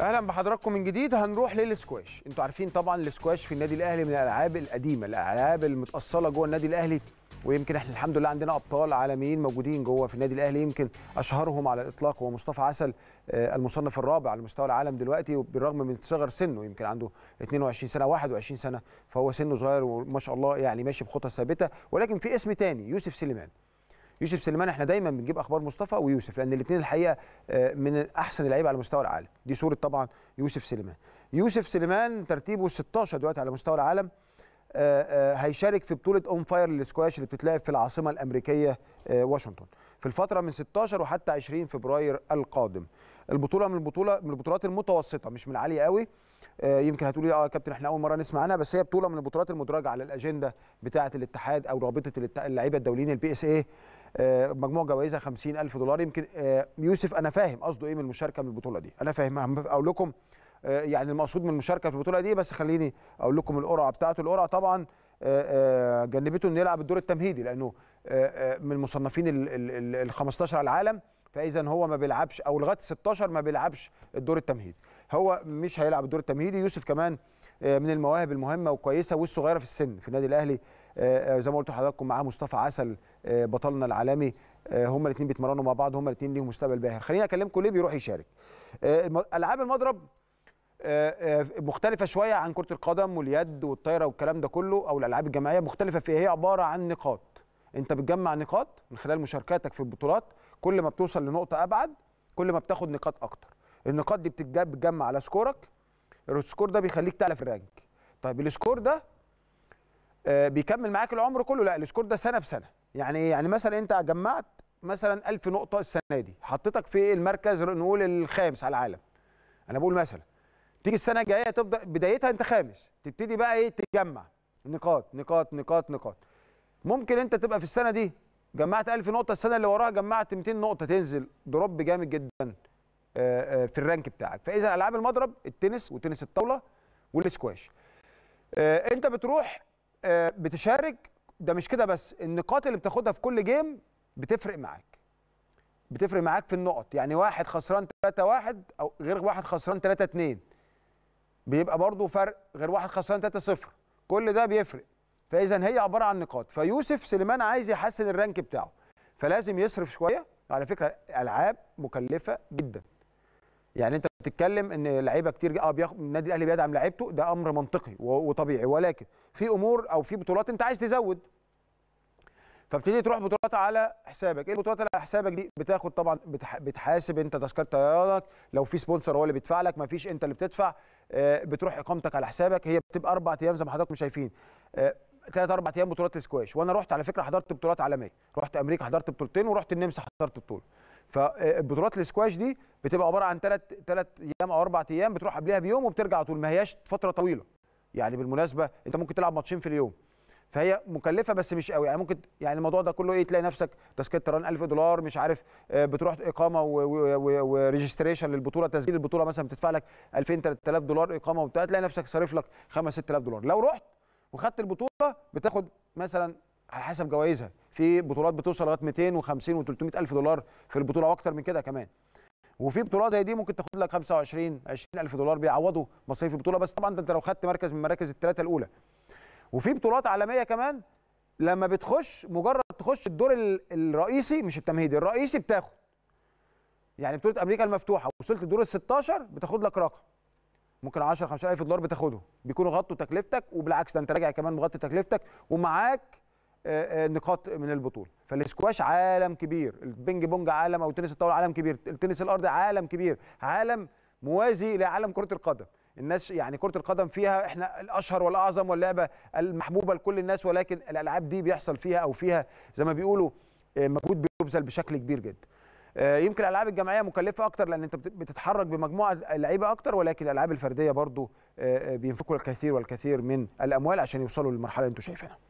اهلا بحضراتكم من جديد هنروح للسكواش انتوا عارفين طبعا السكواش في النادي الاهلي من الالعاب القديمه الالعاب المتاصله جوه النادي الاهلي ويمكن احنا الحمد لله عندنا ابطال عالميين موجودين جوه في النادي الاهلي يمكن اشهرهم على الاطلاق هو مصطفى عسل آه، المصنف الرابع على مستوى العالم دلوقتي بالرغم من صغر سنه يمكن عنده 22 سنه 21 سنه فهو سنه صغير وما شاء الله يعني ماشي بخطى ثابته ولكن في اسم تاني يوسف سليمان يوسف سليمان احنا دايما بنجيب اخبار مصطفى ويوسف لان الاثنين الحقيقه آه، من احسن اللعيبه على مستوى العالم دي صوره طبعا يوسف سليمان يوسف سليمان ترتيبه 16 دلوقتي على مستوى العالم آه، آه، هيشارك في بطوله اون فاير للسكواش اللي بتتلعب في العاصمه الامريكيه واشنطن في الفتره من 16 وحتى 20 فبراير القادم البطوله من البطوله من البطولات المتوسطه مش من العاليه قوي آه، يمكن هتقولي اه يا كابتن احنا اول مره نسمع عنها بس هي بطوله من البطولات المدرجه على الاجنده بتاعه الاتحاد او رابطه اللعيبه الدوليين البي اس آه، اي مجموع جوائزها 50000 دولار يمكن آه، يوسف انا فاهم قصده ايه من المشاركه من البطوله دي انا فاهم اقول لكم يعني المقصود من المشاركه في البطوله دي بس خليني اقول لكم القرعه بتاعته القرعه طبعا آه، آه، جنبته انه يلعب الدور التمهيدي لانه آه، من المصنفين ال 15 على العالم فاذا هو ما بيلعبش او لغايه 16 ما بيلعبش الدور التمهيدي هو مش هيلعب الدور التمهيدي يوسف كمان من المواهب المهمه وكويسه والصغيره في السن في النادي الاهلي زي ما قلت لحضراتكم معاه مصطفى عسل بطلنا العالمي هما الاثنين بيتمرنوا مع بعض هما الاثنين ليهم مستقبل باهر خليني اكلمكم ليه بيروح يشارك العاب المضرب آه، آه، مختلفه شويه عن كره القدم واليد والطايره والكلام ده كله او الالعاب الجماعيه مختلفه في إيه؟ هي عباره عن نقاط انت بتجمع نقاط من خلال مشاركاتك في البطولات كل ما بتوصل لنقطه ابعد كل ما بتاخد نقاط اكتر النقاط دي بتتجمع على سكورك السكور ده بيخليك تعلى في الرانك طيب السكور ده آه، بيكمل معاك العمر كله لا السكور ده سنه بسنه يعني إيه؟ يعني مثلا انت جمعت مثلا 1000 نقطه السنه دي حطيتك في المركز نقول الخامس على العالم انا بقول مثلا تيجي السنه الجايه تفضل بدايتها انت خامس تبتدي بقى ايه تجمع نقاط نقاط نقاط نقاط ممكن انت تبقى في السنه دي جمعت 1000 نقطه السنه اللي وراها جمعت 200 نقطه تنزل دروب جامد جدا آه، آه، في الرانك بتاعك فاذا العاب المضرب التنس وتنس الطاوله والسكواش آه، انت بتروح بتشارك ده مش كده بس النقاط اللي بتاخدها في كل جيم بتفرق معاك بتفرق معاك في النقط يعني واحد خسران 3 1 او غير واحد خسران 3 2 بيبقى برضه فرق غير واحد خسران 3-0 كل ده بيفرق فاذا هي عباره عن نقاط فيوسف سليمان عايز يحسن الرانك بتاعه فلازم يصرف شويه على فكره العاب مكلفه جدا يعني انت بتتكلم ان لعيبه كتير اه بياخد النادي الاهلي بيدعم لعيبته ده امر منطقي وطبيعي ولكن في امور او في بطولات انت عايز تزود فبتدي تروح بطولات على حسابك ايه البطولات اللي على حسابك دي بتاخد طبعا بتحاسب انت تذكره طيارتك لو في سبونسر هو اللي بيدفع لك ما فيش انت اللي بتدفع آه، بتروح اقامتك على حسابك هي بتبقى اربع ايام زي ما حضراتكم شايفين ثلاث آه، اربع ايام بطولات سكواش وانا رحت على فكره حضرت بطولات عالميه رحت امريكا حضرت بطولتين ورحت النمسا حضرت بطوله فبطولات آه، السكواش دي بتبقى عباره عن ثلاث ثلاث ايام او اربع ايام بتروح قبلها بيوم وبترجع على طول ما هياش فتره طويله يعني بالمناسبه انت ممكن تلعب ماتشين في اليوم فهي مكلفه بس مش قوي يعني ممكن يعني الموضوع ده كله ايه تلاقي نفسك تذكره طيران 1000 دولار مش عارف آه، بتروح اقامه وريجستريشن للبطوله تسجيل البطوله مثلا بتدفع لك 2000 3000 دولار اقامه وبتاع تلاقي نفسك صارف لك 5 6000 دولار لو رحت وخدت البطوله بتاخد مثلا على حسب جوائزها في بطولات بتوصل لغايه 250 و300 الف دولار في البطوله واكتر من كده كمان وفي بطولات زي دي ممكن تاخد لك 25 20000 دولار بيعوضوا مصاريف البطوله بس طبعا ده انت لو خدت مركز من المراكز الثلاثه الاولى وفي بطولات عالميه كمان لما بتخش مجرد تخش الدور الرئيسي مش التمهيدي الرئيسي بتاخد يعني بطوله امريكا المفتوحه وصلت الدور ال 16 بتاخد لك رقم ممكن 10 5000 دولار بتاخده بيكونوا غطوا تكلفتك وبالعكس ده انت راجع كمان مغطي تكلفتك ومعاك آه، آه، نقاط من البطوله فالسكواش عالم كبير البينج بونج عالم او تنس الطاوله عالم كبير التنس الارضي عالم كبير عالم موازي لعالم كره القدم الناس يعني كره القدم فيها احنا الاشهر والاعظم واللعبه المحبوبه لكل الناس ولكن الالعاب دي بيحصل فيها او فيها زي ما بيقولوا آه، مجهود بيبذل بشكل كبير جدا آه، يمكن الالعاب الجماعيه مكلفه اكتر لان انت بتتحرك بمجموعه لعيبه اكتر ولكن الالعاب الفرديه برضو آه، بينفقوا الكثير والكثير من الاموال عشان يوصلوا للمرحله اللي انتم شايفينها